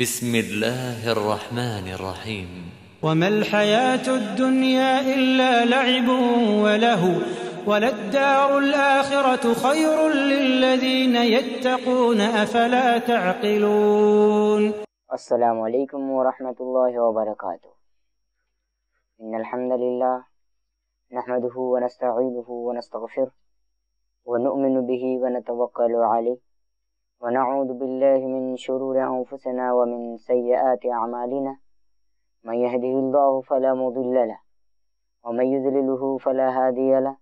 بسم الله الرحمن الرحيم وما الحياة الدنيا إلا لعب وله وللدار الآخرة خير للذين يتقون أفلا تعقلون السلام عليكم ورحمة الله وبركاته إن الحمد لله نحمده ونستعينه ونستغفره ونؤمن به ونتوكل عليه ونعوذ بالله من شرور أنفسنا ومن سيئات أعمالنا من يهده الله فلا مضل له ومن يذلله فلا هادي له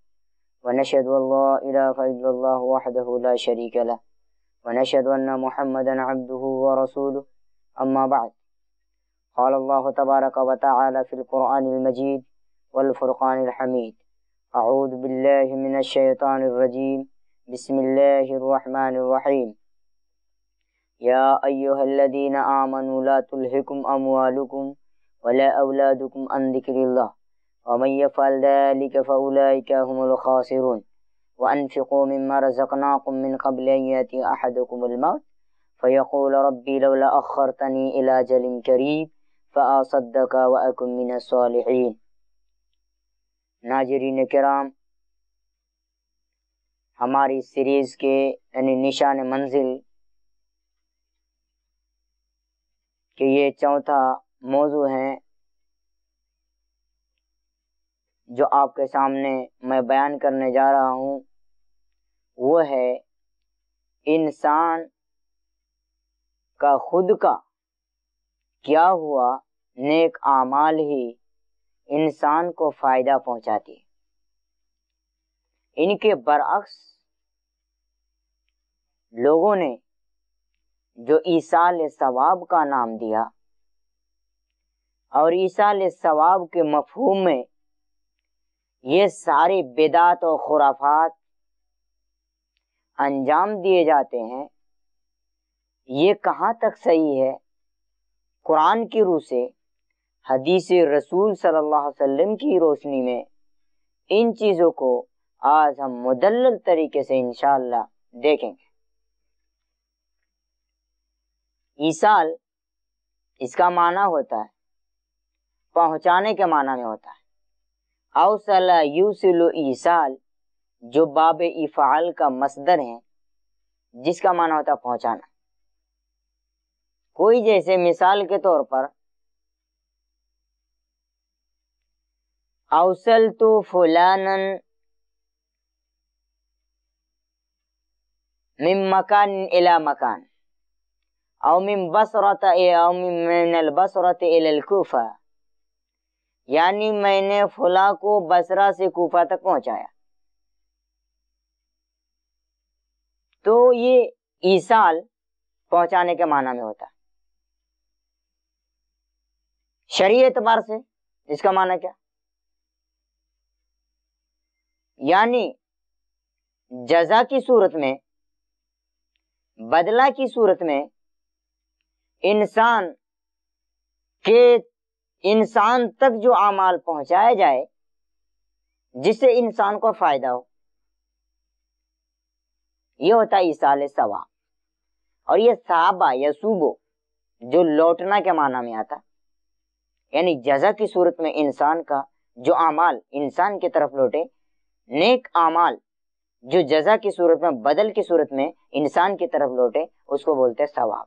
ونشهد الله لا إله إلا الله وحده لا شريك له ونشهد أن محمدا عبده ورسوله أما بعد قال الله تبارك وتعالى في القرآن المجيد والفرقان الحميد أعوذ بالله من الشيطان الرجيم بسم الله الرحمن الرحيم يا أيها الذين آمنوا لا تلهكم أموالكم ولا أولادكم عن ذكر الله ومن يفعل ذلك فأولئك هم الخاسرون وأنفقوا مما رزقناكم من قبل أن يأتي أحدكم الموت فيقول ربي لولا أخرتني إلى أجل قريب فأصدق وأكن من الصالحين ناجرين الكرام ہماری سیریز کے यानी निशान मंजिल کہ یہ چوتھا موضوع ہے جو آپ کے سامنے میں بیان کرنے جا رہا ہوں وہ ہے انسان کا خود کا کیا ہوا نیک اعمال ہی انسان کو فائدہ پہنچاتی ان کے برعکس لوگوں نے جو عیسال ثواب کا نام دیا اور عیسال ثواب کے مفہوم میں یہ سارے بدعت و خرافات انجام دیے جاتے ہیں یہ کہاں تک صحیح ہے قرآن کی روح سے حدیث رسول صلی اللہ علیہ وسلم کی روشنی میں ان چیزوں کو آج ہم مدلل طریقے سے انشاءاللہ دیکھیں گے ایسال اس کا معنی ہوتا ہے پہنچانے کے معنی میں ہوتا ہے اوسل یوسل ایسال جو باب افعال کا مصدر ہے جس کا معنی ہوتا ہے پہنچانا کوئی جیسے مثال کے طور پر اوسل تو فلانن مکان علا مکان او من بصرت اے من البصرت الالکوفہ یعنی میں نے فلا کو بسرہ سے کوفہ تک پہنچایا تو یہ ایسال پہنچانے کے معنی میں ہوتا شریع اعتبار سے اس کا معنی کیا یعنی جزا کی صورت میں بدلہ کی صورت میں انسان کے انسان تک جو اعمال پہنچایا جائے جس سے انسان کو فائدہ ہو یہ ہوتا ہے ایسال ثواب اور یہ صحابہ یا صوبو جو لوٹنا کے معنی میں آتا یعنی جزا کی صورت میں انسان کا جو اعمال انسان کی طرف لوٹے نیک اعمال جو جزا کی صورت میں بدل کی صورت میں انسان کی طرف لوٹے اس کو بولتے ثواب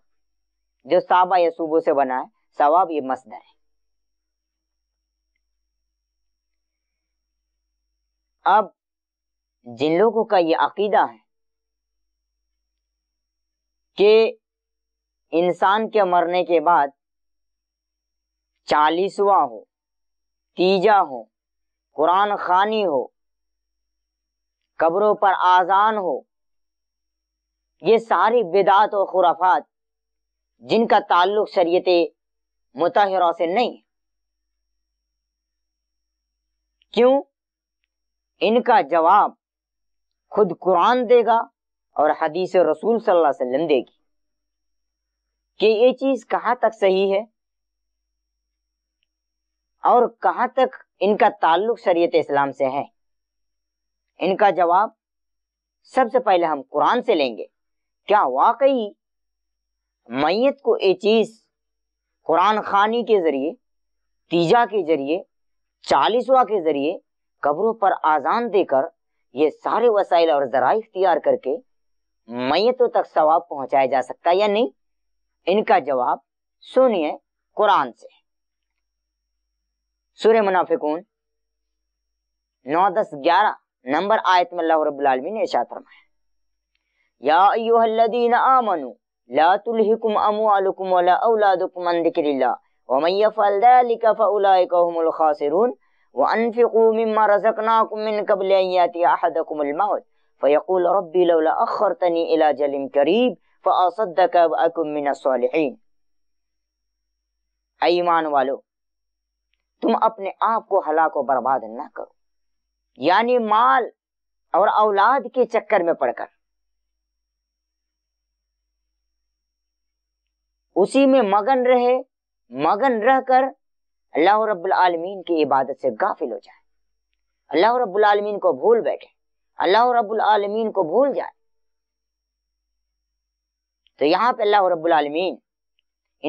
جو سابا یا صوبوں سے بنا ہے ثواب ہے اب جن لوگوں کا یہ عقیدہ ہے کہ انسان کے مرنے کے بعد چالیسواں ہو تیجا ہو قرآن خانی ہو قبروں پر آزان ہو یہ ساری بدعت اور خرافات جن کا تعلق شریعت متحرہ سے نہیں کیوں ان کا جواب خود قرآن دے گا اور حدیث رسول صلی اللہ علیہ وسلم دے گی کہ یہ چیز کہاں تک صحیح ہے اور کہاں تک ان کا تعلق شریعت اسلام سے ہے ان کا جواب سب سے پہلے ہم قرآن سے لیں گے کیا واقعی میت کو یہ چیز قرآن خانی کے ذریعے تیجا کے ذریعے چالیسواں کے ذریعے قبروں پر آزان دے کر یہ سارے وسائل اور ذرائع اختیار کر کے میتوں تک ثواب پہنچایا جا سکتا یا نہیں ان کا جواب سنیے قرآن سے سورہ منافقون نو دس گیارہ نمبر آیت میں اللہ رب العالمین نے یا ایوہ الذین آمنوا لا تلهكم أموالكم ولا أولادكم عن ذكر الله ومن يفعل ذلك فأولئك هم الخاسرون وأنفقوا مما رزقناكم من قبل أن يأتي أحدكم الموت فيقول ربي لولا أخرتني إلى جل قريب فأصدق وأكن من الصالحين والو تم اپنے آپ کو ہلاک و برباد نہ کرو یعنی مال اور اولاد کے چکر میں پڑ کر اسی میں مگن رہے مگن رہ کر اللہ رب العالمین کی عبادت سے غافل ہو جائے اللہ رب العالمین کو بھول بیٹھے اللہ رب العالمین کو بھول جائے تو یہاں پہ اللہ رب العالمین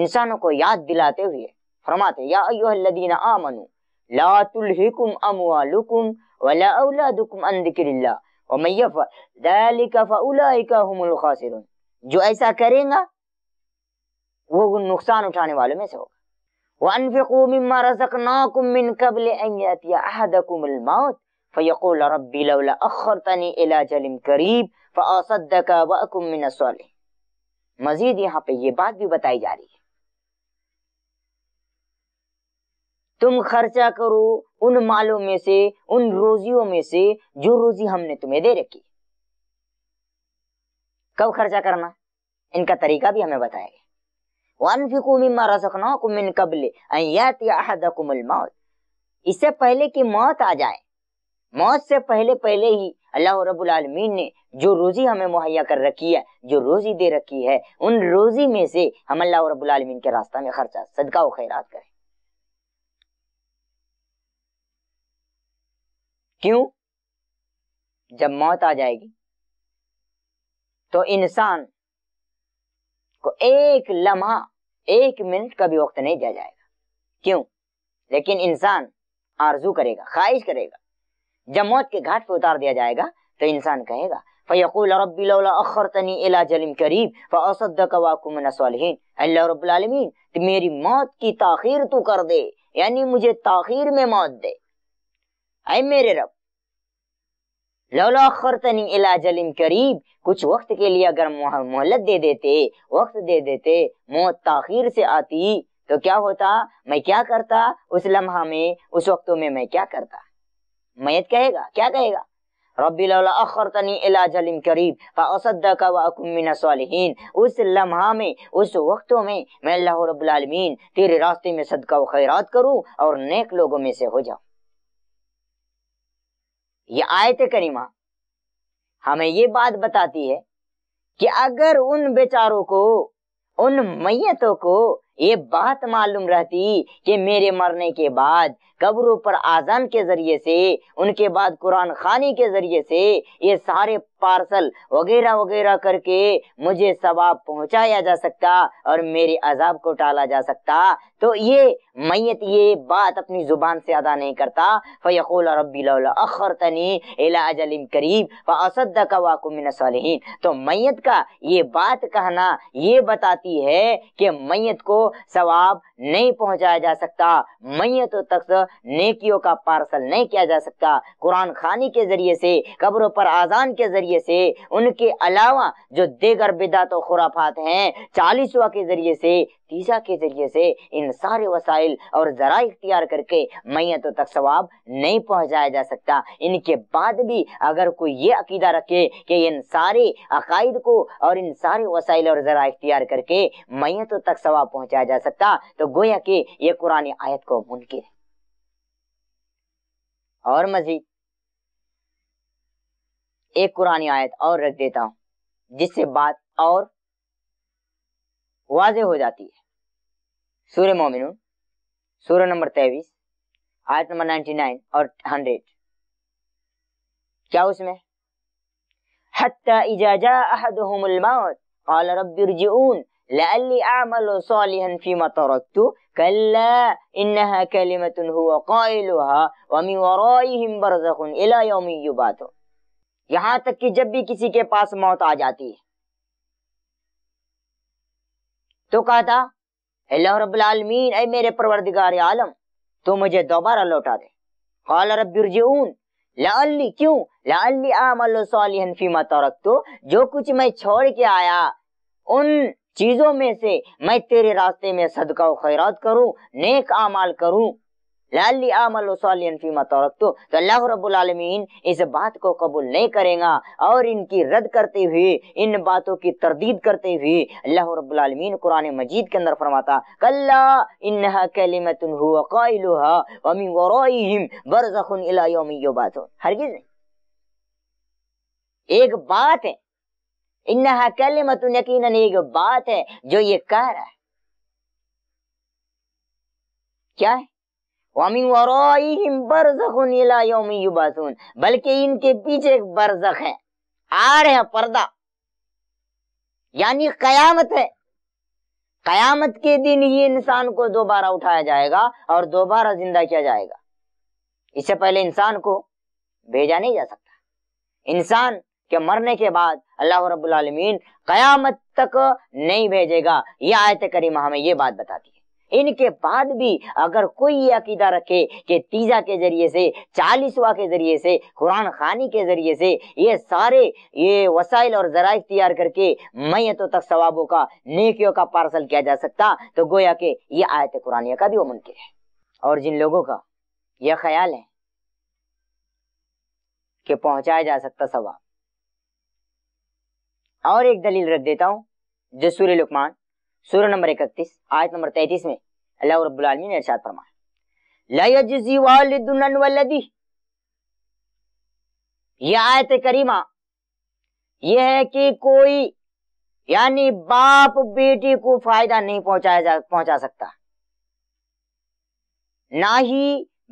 انسانوں کو یاد دلاتے ہوئے فرماتے ہیں یا ایوہ الذین آمنوا لا تلہکم اموالکم ولا اولادکم ان ذکر اللہ ومن یفعل ذلک فاولئک هم الخاسرون جو ایسا کریں گا वो उन नुकसान उठाने वालों में से होगा वनफ़िकू मम्मा रज़क़नाकुम मिन कब्ल अन यातिया अहदकुमुल मौत फयक़ूल रब्बी लौला अख़्ख़रतनी इला अजलिन करीब फ़असद्दक व अकुन मिन अस्सालिह मजीद यहाँ पे ये बात भी बताई जा रही है तुम खर्चा करो उन मालों में से उन रोजियों में से जो रोजी हमने तुम्हें दे रखी कब खर्चा करना इनका तरीका भी हमें बताया गया وانفقوا مما رزقناكم من قبل ان ياتي احدكم الموت اس سے پہلے کہ موت آ جائے موت سے پہلے پہلے ہی اللہ رب العالمین نے جو روزی ہمیں مہیا کر رکھی ہے جو روزی دے رکھی ہے ان روزی میں سے ہم اللہ رب العالمین کے راستہ میں خرچہ صدقہ و خیرات کریں کیوں جب موت آ جائے گی تو انسان کو ایک لمحہ ایک منٹ کا بھی وقت نہیں دیا جائے گا کیوں لیکن انسان آرزو کرے گا خواہش کرے گا جب موت کے گھاٹ پہ اتار دیا جائے گا تو انسان کہے گا فیقول رب لولا اخرتنی الى جلم قریب فاصدق واکم من الصالحین اللہ رب العالمین میری موت کی تاخیر تو کر دے یعنی مجھے تاخیر میں موت دے اے میرے رب لولا خرطنی الی جلن قریب کچھ وقت کے لیے اگر محلت دے دیتے وقت دے دیتے موت تاخیر سے آتی تو کیا ہوتا میں کیا کرتا اس لمحہ میں اس وقتوں میں میں کیا کرتا میت کہے گا کیا کہے گا ربی لولا اخرتنی الى جلن قریب فاصدق واكم من الصالحین اس لمحہ میں اس وقتوں میں میں اللہ رب العالمین تیرے راستے میں صدقہ و خیرات کروں اور نیک لوگوں میں سے ہو جاؤں یہ آیت کریمہ ہمیں یہ بات بتاتی ہے کہ اگر ان بیچاروں کو ان میتوں کو یہ بات معلوم رہتی کہ میرے مرنے کے بعد قبروں پر آزان کے ذریعے سے ان کے بعد قرآن خانی کے ذریعے سے یہ سارے پارسل وغیرہ وغیرہ کر کے مجھے سواب پہنچایا جا سکتا اور میرے عذاب کو ٹالا جا سکتا تو یہ میت یہ بات اپنی زبان سے ادا نہیں کرتا فیقول ربی لولا اخرتنی الى اجل قریب فاصدق واكم من الصالحین تو میت کا یہ بات کہنا یہ بتاتی ہے کہ میت کو ثواب نہیں پہنچایا جا سکتا میت تک نیکیوں کا پارسل نہیں کیا جا سکتا قرآن خانی کے ذریعے سے قبروں پر آزان کے ذریعے سے ان کے علاوہ جو دیگر بدعت و خرافات ہیں چالیس کے ذریعے سے تیزا کے ذریعے سے ان سارے وسائل اور ذرائع اختیار کر کے میتوں تک ثواب نہیں پہنچایا جا سکتا ان کے بعد بھی اگر کوئی یہ عقیدہ رکھے کہ ان سارے عقائد کو اور ان سارے وسائل اور ذرائع اختیار کر کے میتوں تک ثواب پہنچایا جا سکتا تو گویا کہ یہ قرآن آیت کو منکر ہے اور مزید ایک قرآن آیت اور رکھ دیتا ہوں جس سے بات اور واضح ہو جاتی ہے سورہ مومنون سورہ نمبر تیئیس آیت نمبر نائنٹی نائن اور ہنڈریڈ کیا اس میں حتی اذا جاء احدهم الموت قال رب ارجعون لعلی اعمل صالحا فيما تركت كلا انها كلمه هو قائلها ومن ورائهم برزخ الى يوم يبعثون یہاں تک کہ جب بھی کسی کے پاس موت آ جاتی ہے تو کہا تھا اللہ رب العالمین اے میرے پروردگار عالم تو مجھے دوبارہ لوٹا دے قال رب برجعون لعلی کیوں لعلی آمل صالحا فی ما ترکتو جو کچھ میں چھوڑ کے آیا ان چیزوں میں سے میں تیرے راستے میں صدقہ و خیرات کروں نیک آمال کروں لالی عمل وسالین فیما طورت تو اللہ رب العالمین اس بات کو قبول نہیں کرے گا اور ان کی رد کرتے ہوئے ان باتوں کی تردید کرتے ہوئے اللہ رب العالمین قرآن مجید کے اندر فرماتا کلا انہا کلمت ہوا قائلها ومن ورائهم برزخ الی یوم یبعثون ہرگز نہیں ایک بات ہے انہا کلمت یقینا ایک بات ہے جو یہ کہہ رہا ہے کیا ہے وَمِن وَرَائِهِمْ بَرْزَخٌ يَوْمِ بلکہ ان کے پیچھے ایک برزخ ہے ہیں پردہ یعنی قیامت ہے قیامت کے دن ہی انسان کو دوبارہ اٹھایا جائے گا اور دوبارہ زندہ کیا جائے گا اس سے پہلے انسان کو بھیجا نہیں جا سکتا انسان کے مرنے کے بعد اللہ رب العالمین قیامت تک نہیں بھیجے گا یہ آیت کریمہ ہمیں یہ بات بتاتی ان کے بعد بھی اگر کوئی یہ عقیدہ رکھے کہ تیزا کے ذریعے سے چالیسواں کے ذریعے سے قرآن خانی کے ذریعے سے یہ سارے یہ وسائل اور ذرائع تیار کر کے میتوں تک ثوابوں کا نیکیوں کا پارسل کیا جا سکتا تو گویا کہ یہ آیت قرآن کا بھی وہ ممکن ہے اور جن لوگوں کا یہ خیال ہے کہ پہنچایا جا سکتا ثواب اور ایک دلیل رکھ دیتا ہوں جو لکمان سورہ نمبر اکتیس آیت نمبر تینتیس میں اللہ رب العالمین ارشاد لا اللہ علی والدی یہ آیت کریمہ یہ ہے کہ کوئی یعنی باپ بیٹی کو فائدہ نہیں پہنچایا پہنچا سکتا نہ ہی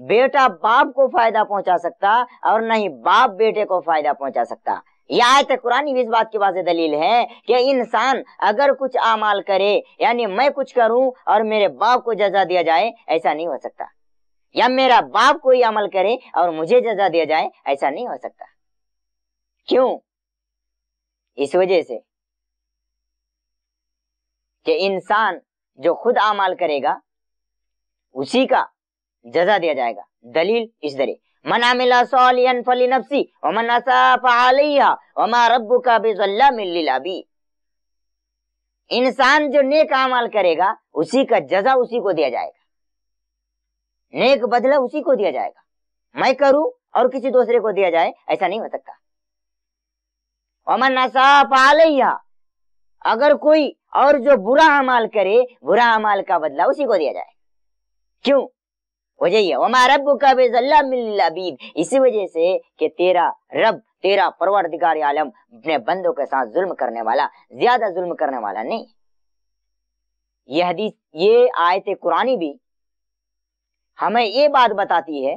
بیٹا باپ کو فائدہ پہنچا سکتا اور نہ ہی باپ بیٹے کو فائدہ پہنچا سکتا یہ آیت بھی اس بات کے واضح دلیل ہے کہ انسان اگر کچھ اعمال کرے یعنی میں کچھ کروں اور میرے باپ کو جزا دیا جائے ایسا نہیں ہو سکتا یا میرا باپ کوئی عمل کرے اور مجھے جزا دیا جائے ایسا نہیں ہو سکتا کیوں اس وجہ سے کہ انسان جو خود اعمال کرے گا اسی کا جزا دیا جائے گا دلیل اس طرح من عمل صالحا فلنفسه ومن اساء فعليها وما ربك بظلام للعبيد انسان جو نیک عمل کرے گا اسی کا جزا اسی کو دیا جائے گا نیک بدلہ اسی کو دیا جائے گا میں کروں اور کسی دوسرے کو دیا جائے ایسا نہیں ہو سکتا ومن اساء فعليها اگر کوئی اور جو برا عمل کرے برا عمل کا بدلہ اسی کو دیا جائے کیوں وجہ یہ وما رب کا بے ذلہ من العبید اسی وجہ سے کہ تیرا رب تیرا پروردگار عالم اپنے بندوں کے ساتھ ظلم کرنے والا زیادہ ظلم کرنے والا نہیں یہ حدیث یہ آیت قرآنی بھی ہمیں یہ بات بتاتی ہے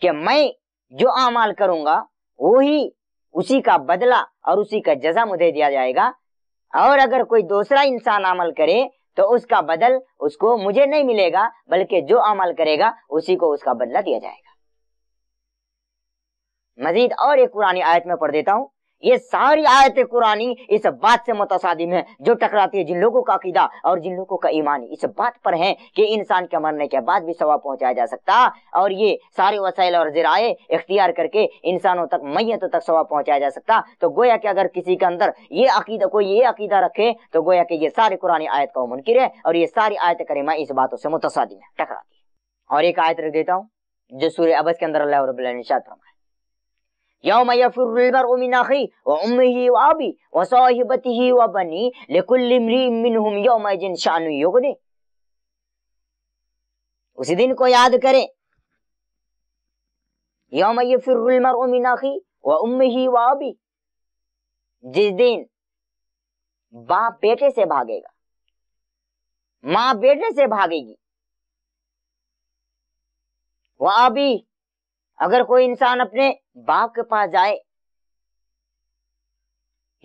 کہ میں جو اعمال کروں گا وہی اسی کا بدلہ اور اسی کا جزا مجھے دیا جائے گا اور اگر کوئی دوسرا انسان عمل کرے تو اس کا بدل اس کو مجھے نہیں ملے گا بلکہ جو عمل کرے گا اسی کو اس کا بدلہ دیا جائے گا مزید اور ایک قرآن آیت میں پڑھ دیتا ہوں یہ ساری آیت قرآنی اس بات سے متصادم ہے جو ٹکراتی ہے جن لوگوں کا عقیدہ اور جن لوگوں کا ایمانی اس بات پر ہے کہ انسان کے مرنے کے بعد بھی سوا پہنچایا جا سکتا اور یہ سارے وسائل اور ذرائع اختیار کر کے انسانوں تک میتوں تک سوا پہنچایا جا سکتا تو گویا کہ اگر کسی کے اندر یہ عقیدہ کوئی یہ عقیدہ رکھے تو گویا کہ یہ سارے قرآن آیت کا منکر ہے اور یہ ساری آیت کریمہ اس باتوں سے متصادم ہے ٹکراتی ہے اور ایک آیت رکھ دیتا ہوں جو سورہ ابس کے اندر اللہ رب اللہ یوم یفر و و یا و وم ہی ونی لیک یوم جن یغنی اسی دن کو یاد کریں یوم یفر اخی و امہی و آبی جس دن باپ بیٹے سے بھاگے گا ماں بیٹے سے بھاگے گی وہ ابھی اگر کوئی انسان اپنے باپ کے پاس جائے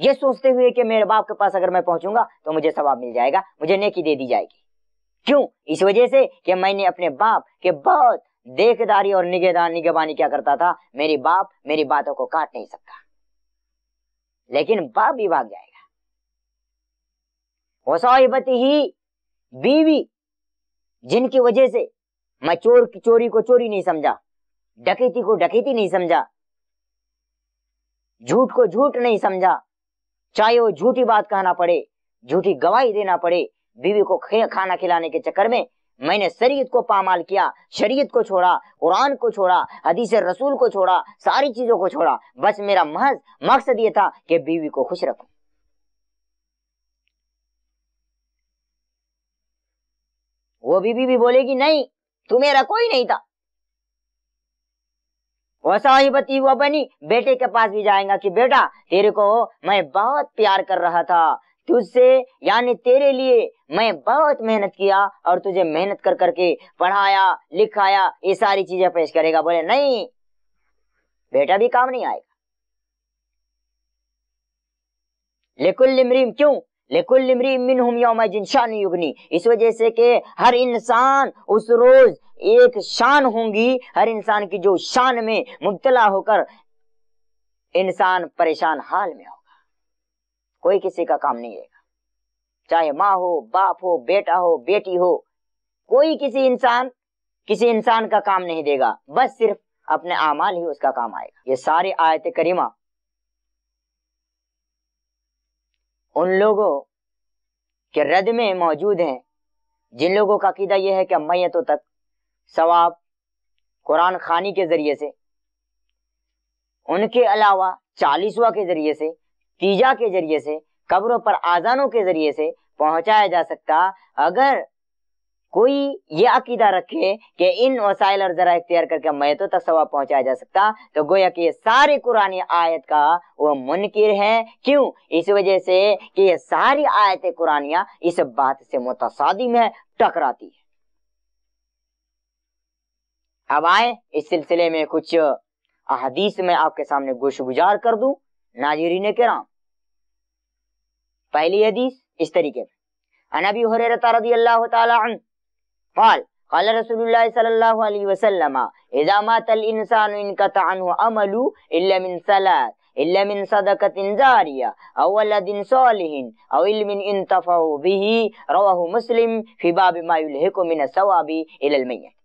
یہ سوچتے ہوئے کہ میرے باپ کے پاس اگر میں پہنچوں گا تو مجھے ثواب مل جائے گا مجھے نیکی دے دی جائے گی کیوں اس وجہ سے کہ میں نے اپنے باپ کے بہت دیکھداری اور کیا کرتا تھا میری میری باپ باتوں کو کاٹ نہیں سکتا لیکن باپ بھی بھاگ جائے گا ہی بیوی جن کی وجہ سے میں چوری کو چوری نہیں سمجھا ڈکیتی کو ڈکیتی نہیں سمجھا جھوٹ کو جھوٹ نہیں سمجھا چاہے وہ جھوٹی بات کہنا پڑے جھوٹی گواہی دینا پڑے بیوی کو کھانا کھلانے کے چکر میں میں نے شریعت کو پامال کیا شریعت کو چھوڑا قرآن کو چھوڑا حدیث رسول کو چھوڑا ساری چیزوں کو چھوڑا بس میرا محض مقصد یہ تھا کہ بیوی کو خوش رکھوں وہ بیوی بھی بولے گی نہیں تو میرا کوئی نہیں تھا وصاحبتی و بنی بیٹے کے پاس بھی جائیں گا کہ بیٹا تیرے کو میں بہت پیار کر رہا تھا تجھ سے یعنی تیرے لیے میں بہت محنت کیا اور تجھے محنت کر کر کے پڑھایا لکھایا یہ ساری چیزیں پیش کرے گا بولے نہیں بیٹا بھی کام نہیں آئے گا لیکل امریم کیوں لیکل امریم منہم یوم جنشانی یگنی اس وجہ سے کہ ہر انسان اس روز ایک شان ہوں گی ہر انسان کی جو شان میں مبتلا ہو کر انسان پریشان حال میں ہوگا کوئی کسی کا کام نہیں ہے چاہے ماں ہو باپ ہو بیٹا ہو بیٹی ہو کوئی کسی انسان کسی انسان کا کام نہیں دے گا بس صرف اپنے اعمال ہی اس کا کام آئے گا یہ سارے آیت کریمہ ان لوگوں کے رد میں موجود ہیں جن لوگوں کا قیدا یہ ہے کہ میتوں تک ثواب قرآن خانی کے ذریعے سے ان کے علاوہ چالیسواں کے ذریعے سے تیجا کے ذریعے سے قبروں پر آزانوں کے ذریعے سے پہنچایا جا سکتا اگر کوئی یہ عقیدہ رکھے کہ ان وسائل اور ذرا اختیار کر کے میتوں تک ثواب پہنچایا جا سکتا تو گویا کہ یہ ساری قرآن آیت کا وہ منکر ہے کیوں اس وجہ سے کہ یہ ساری آیت قرآن اس بات سے متصادی میں ٹکراتی ہے اب آئے اس سلسلے میں کچھ احادیث میں آپ کے سامنے گوش گزار کر دوں ناظرین کرام پہلی حدیث اس طریقے میں نبی حریرہ رضی اللہ تعالی عنہ قال قال رسول اللہ صلی اللہ علیہ وسلم اذا مات الانسان انقطع عنه عمله الا من صلاه الا من صدقه جاریہ او ولد صالح او علم انتفع به رواه مسلم في باب ما يلحق من الثواب الى المیت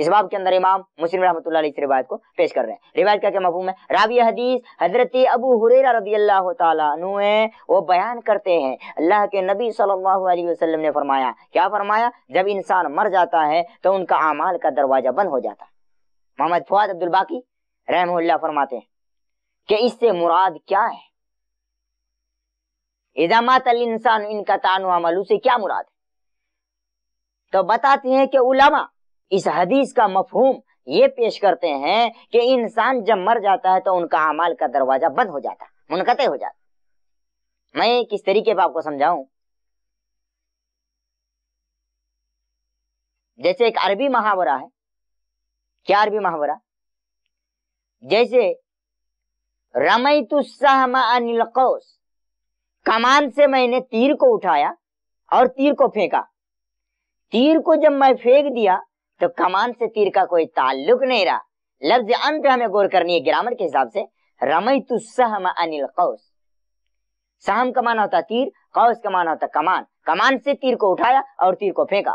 اس باب کے اندر امام مسلم رحمۃ اللہ علیہ اس روایت کو پیش کر رہے ہیں روایت کا کیا مفہوم ہے راوی حدیث حضرت ابو حریرہ رضی اللہ تعالیٰ عنہ ہیں وہ بیان کرتے ہیں اللہ کے نبی صلی اللہ علیہ وسلم نے فرمایا کیا فرمایا جب انسان مر جاتا ہے تو ان کا اعمال کا دروازہ بند ہو جاتا ہے محمد فواد عبد الباقی رحم اللہ فرماتے ہیں کہ اس سے مراد کیا ہے ادامات الانسان ان کا تعانو عمل اسے کیا مراد ہے تو بتاتے ہیں کہ علماء اس حدیث کا مفہوم یہ پیش کرتے ہیں کہ انسان جب مر جاتا ہے تو ان کا اعمال کا دروازہ بند ہو جاتا ہے منقطع میں ایک طریقے آپ کو سمجھاؤں جیسے عربی ہے کیا عربی محاورہ جیسے رمیت السہم عن القوس کمان سے میں نے تیر کو اٹھایا اور تیر کو پھینکا تیر کو جب میں پھینک دیا تو کمان سے تیر کا کوئی تعلق نہیں رہا لفظ ان پہ ہمیں کرنی ہے گرامر کے حساب سے رمیت السہم القوس سہم ہوتا تیر قوس کمان کمان سے تیر کو اٹھایا اور تیر کو پھینکا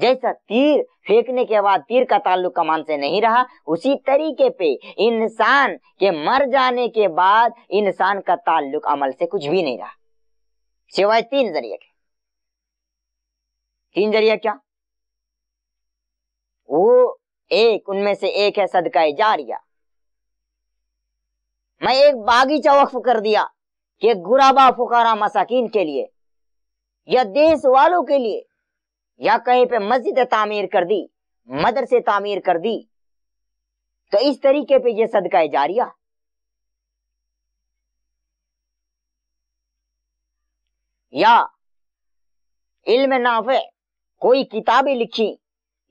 جیسا تیر پھینکنے کے بعد تیر کا تعلق کمان سے نہیں رہا اسی طریقے پہ انسان کے مر جانے کے بعد انسان کا تعلق عمل سے کچھ بھی نہیں رہا سوائے تین ذریعے تین ذریعہ کیا وہ ایک ان میں سے ایک ہے صدقہ جاریہ میں ایک باغیچہ وقف کر دیا کہ گرابا مساکین کے کے لیے لیے یا یا دیس والوں کہیں پہ مسجد تعمیر کر دی مدر سے تعمیر کر دی تو اس طریقے پہ یہ صدقہ جاریہ یا علم نافع کوئی کتابیں لکھی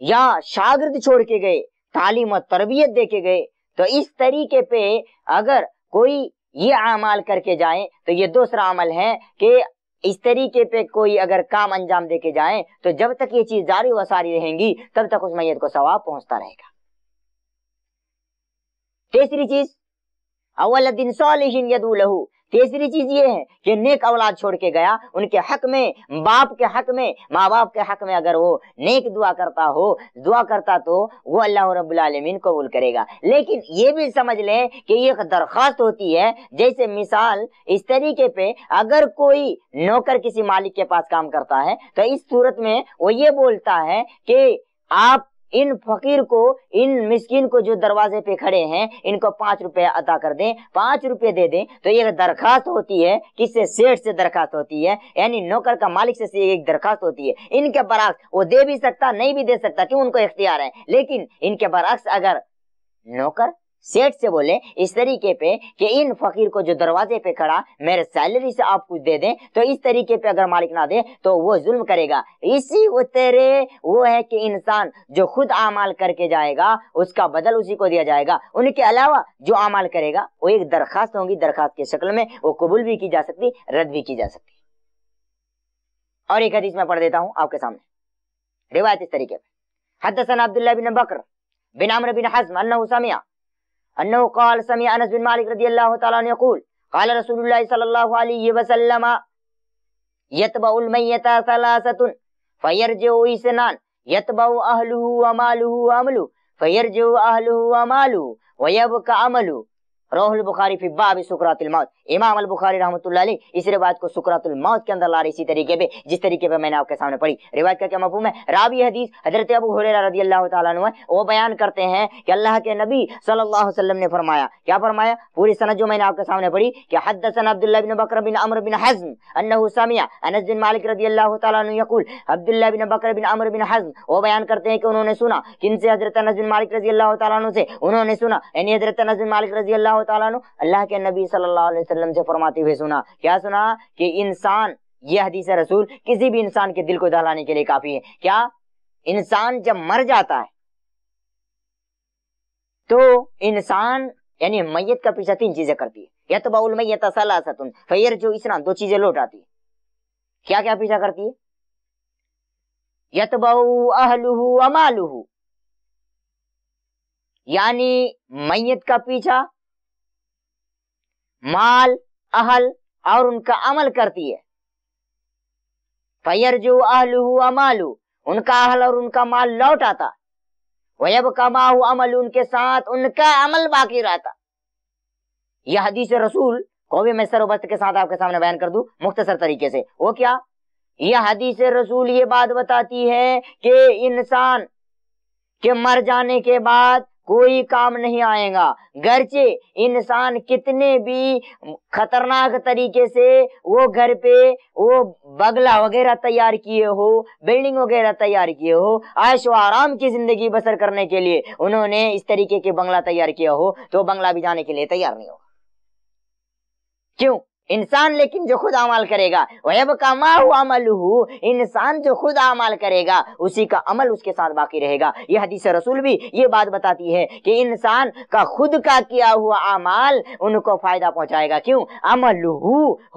یا شاگرد چھوڑ کے گئے تعلیم و تربیت دے کے گئے تو اس طریقے پہ اگر کوئی یہ اعمال کر کے جائیں تو یہ دوسرا عمل ہے کہ اس طریقے پہ کوئی اگر کام انجام دے کے جائیں تو جب تک یہ چیز جاری و ساری رہیں گی تب تک اس میت کو سواب پہنچتا رہے گا تیسری چیز اول یدو لہو تیسری چیز یہ ہے کہ نیک اولاد چھوڑ کے گیا ان کے حق میں باپ کے حق میں ماں باپ کے حق میں اگر وہ نیک دعا کرتا ہو دعا کرتا تو وہ اللہ رب العالمین قبول کرے گا لیکن یہ بھی سمجھ لیں کہ یہ درخواست ہوتی ہے جیسے مثال اس طریقے پہ اگر کوئی نوکر کسی مالک کے پاس کام کرتا ہے تو اس صورت میں وہ یہ بولتا ہے کہ آپ ان ان فقیر کو کو مسکین جو دروازے پہ کھڑے ہیں ان کو پانچ روپے عطا کر دیں پانچ روپے دے دیں تو یہ درخواست ہوتی ہے کس سے سیٹ سے درخواست ہوتی ہے یعنی نوکر کا مالک سے ایک درخواست ہوتی ہے ان کے برعکس وہ دے بھی سکتا نہیں بھی دے سکتا کیوں ان کو اختیار ہے لیکن ان کے برعکس اگر نوکر سیٹ سے بولے اس طریقے پہ کہ ان فقیر کو جو دروازے پہ کھڑا میرے سیلری سے آپ کچھ دے دیں تو اس طریقے پہ اگر مالک نہ دے تو وہ ظلم کرے گا اسی اترے تیرے وہ ہے کہ انسان جو خود اعمال کر کے جائے گا اس کا بدل اسی کو دیا جائے گا ان کے علاوہ جو اعمال کرے گا وہ ایک درخواست ہوں گی درخواست کے شکل میں وہ قبول بھی کی جا سکتی رد بھی کی جا سکتی اور ایک حدیث میں پڑھ دیتا ہوں آپ کے سامنے روایت اس طریقے پہ حدثن عبداللہ بن بکر بن بن عمر حزم بناسامیہ أنه قال سمع أنس بن مالك رضي الله تعالى عنه يقول قال رسول الله صلى الله عليه وسلم يتبع الميت ثلاثة فيرجع إثنان يتبع أهله وماله وعمله فيرجع أهله وماله ويبقى عمله روح البخاری فی باب سکرات الموت امام البخاری رحمت اللہ علی اس روایت کو سکرات الموت کے اندر لارے اسی طریقے پہ جس طریقے پہ میں نے آپ کے سامنے پڑھی روایت کا کیا مفہوم ہے رابی حدیث حضرت ابو حریرہ رضی اللہ تعالیٰ عنہ وہ بیان کرتے ہیں کہ اللہ کے نبی صلی اللہ علیہ وسلم نے فرمایا کیا فرمایا پوری سنت جو میں نے آپ کے سامنے پڑھی کہ حدثن عبداللہ بن بکر بن عمر بن حزم انہو سامیہ انس بن مالک رضی اللہ تعالیٰ عنہ یقول عبداللہ بن بکر بن عمر بن حزم وہ بیان کرتے ہیں کہ انہوں نے سنا کن سے حضرت انس بن مالک رضی اللہ تعالیٰ عنہ سے انہوں نے سنا یعنی حضرت انس بن مالک رضی اللہ اللہ تعالیٰ نے اللہ کے نبی صلی اللہ علیہ وسلم سے فرماتے ہوئے سنا کیا سنا کہ انسان یہ حدیث رسول کسی بھی انسان کے دل کو دہلانے کے لیے کافی ہے کیا انسان جب مر جاتا ہے تو انسان یعنی میت کا پیچھا تین چیزیں کرتی ہے یا تو باول میت سلاستن فیر جو اسنا دو چیزیں لوٹ آتی ہے کیا کیا پیچھا کرتی ہے یتبہ اہلہ امالہ یعنی میت کا پیچھا مال اہل اور ان کا عمل کرتی ہے فیر جو اہل امالو ان کا اہل اور ان کا مال لوٹ آتا ویب کما عمل ان کے ساتھ ان کا عمل باقی رہتا یہ حدیث رسول کو بھی میں سروبست کے ساتھ آپ کے سامنے بیان کر دوں مختصر طریقے سے وہ کیا یہ حدیث رسول یہ بات بتاتی ہے کہ انسان کہ مر جانے کے بعد کوئی کام نہیں آئے گا گرچہ انسان کتنے بھی خطرناک طریقے سے وہ گھر پہ وہ بگلا وغیرہ تیار کیے ہو بلڈنگ وغیرہ تیار کیے ہو آئش و آرام کی زندگی بسر کرنے کے لیے انہوں نے اس طریقے کے بنگلہ تیار کیا ہو تو بنگلہ بھی جانے کے لیے تیار نہیں ہو انسان لیکن جو خود عمل کرے گا انسان جو خود عمل کرے گا اسی کا عمل اس کے ساتھ باقی رہے گا یہ حدیث رسول بھی یہ بات بتاتی ہے کہ انسان کا خود کا کیا ہوا اعمال ان کو فائدہ پہنچائے گا کیوں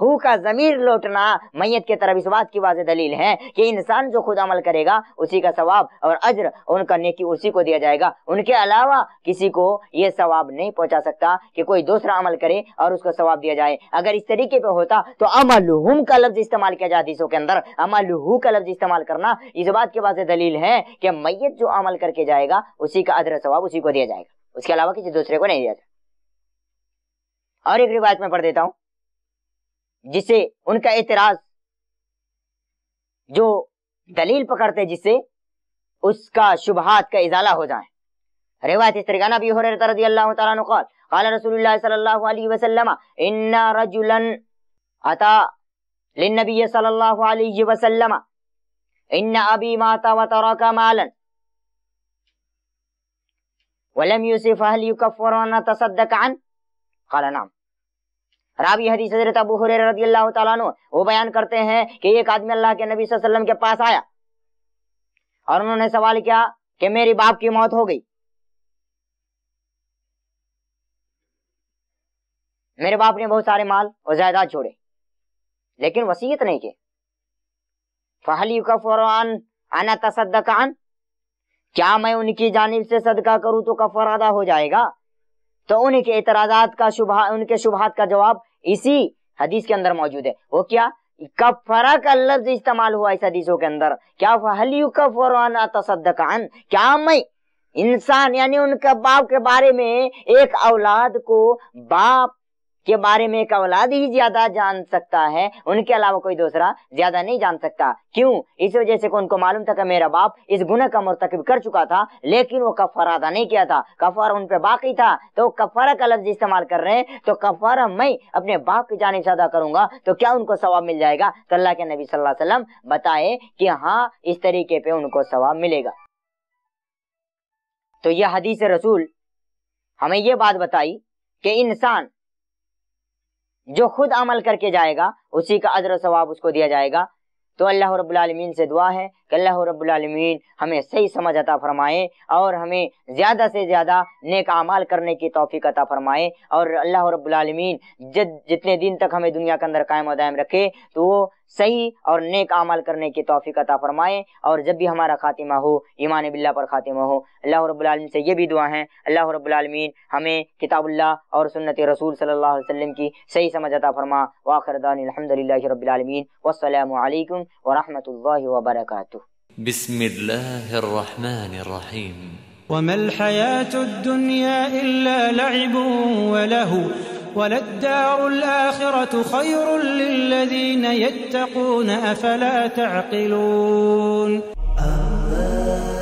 ہو کا ضمیر لوٹنا میت کے طرف اس بات کی واضح دلیل ہے کہ انسان جو خود عمل کرے گا اسی کا ثواب اور عجر ان کا نیکی اسی کو دیا جائے گا ان کے علاوہ کسی کو یہ ثواب نہیں پہنچا سکتا کہ کوئی دوسرا عمل کرے اور اس کو ثواب دیا جائے اگر اس طریقے طریقے پہ ہوتا تو عملہم کا لفظ استعمال کیا جاتی سو کے اندر عملہو کا لفظ استعمال کرنا اس بات کے واسے دلیل ہے کہ میت جو عمل کر کے جائے گا اسی کا عدر سواب اسی کو دیا جائے گا اس کے علاوہ کسی دوسرے کو نہیں دیا جائے اور ایک روایت میں پڑھ دیتا ہوں جس سے ان کا اعتراض جو دلیل پکڑتے جس سے اس کا شبہات کا ازالہ ہو جائیں روایت اس طریقہ نبی حریر رضی اللہ تعالیٰ عنہ قال قال رسول اللہ صلی اللہ علیہ وسلم انہا رجلا اتا لنبی صلی اللہ علیہ وسلم انہا ابی ماتا و تراکا مالا ولم یوسف اہلی کفران تصدق عن قال نعم رابی حدیث حضرت ابو حریر رضی اللہ تعالیٰ نو وہ بیان کرتے ہیں کہ ایک آدمی اللہ کے نبی صلی اللہ علیہ وسلم کے پاس آیا اور انہوں نے سوال کیا کہ میری باپ کی موت ہو گئی میرے باپ نے بہت سارے مال اور زیادہ چھوڑے لیکن وسیعت نہیں کی فَحَلْ يُكَفْرُ عَنْ عَنَا تَصَدَّقَ عَنْ کیا میں ان کی جانب سے صدقہ کروں تو کفر آدھا ہو جائے گا تو ان کے اعتراضات کا شبہ ان کے شبہات کا جواب اسی حدیث کے اندر موجود ہے وہ کیا کفرہ کا لفظ استعمال ہوا اس حدیثوں کے اندر کیا فَحَلْ يُكَفْرُ عَنْ عَنَا تَصَدَّقَ کیا میں انسان یعنی ان کا باپ کے بارے میں ایک اولاد کو باپ کے بارے میں ایک اولاد ہی زیادہ جان سکتا ہے ان کے علاوہ کوئی دوسرا زیادہ نہیں جان سکتا کیوں اس وجہ سے کو معلوم تھا کہ میرا باپ اس گناہ کا مرتکب کر چکا تھا لیکن وہ کفار ادا نہیں کیا تھا کفار ان پہ باقی تھا تو کفارہ کا لفظ استعمال کر رہے ہیں تو کفارہ میں اپنے باپ کی جانب سے ادا کروں گا تو کیا ان کو ثواب مل جائے گا تو اللہ کے نبی صلی اللہ علیہ وسلم بتائے کہ ہاں اس طریقے پہ ان کو ثواب ملے گا تو یہ حدیث رسول ہمیں یہ بات بتائی کہ انسان جو خود عمل کر کے جائے گا اسی کا ادر و ثواب اس کو دیا جائے گا تو اللہ رب العالمین سے دعا ہے کہ اللہ رب العالمین ہمیں صحیح سمجھ عطا فرمائے اور ہمیں زیادہ سے زیادہ نیک امال کرنے کی توفیق عطا فرمائے اور اللہ رب العالمین جد جتنے دن تک ہمیں دنیا کے اندر قائم و دائم رکھے تو وہ صحیح اور نیک امال کرنے کی توفیق عطا فرمائے اور جب بھی ہمارا خاتمہ ہو ایمان باللہ پر خاتمہ ہو اللہ رب العالمین سے یہ بھی دعا ہے اللہ رب العالمین ہمیں کتاب اللہ اور سنت رسول صلی اللہ علیہ وسلم کی صحیح سمجھ عطا فرما واخردان الحمد للہ رب العالمین والسلام علیکم ورحمت اللہ وبرکاتہ بسم الله الرحمن الرحيم وما الحياة الدنيا إلا لعب وله وللدار الآخرة خير للذين يتقون أفلا تعقلون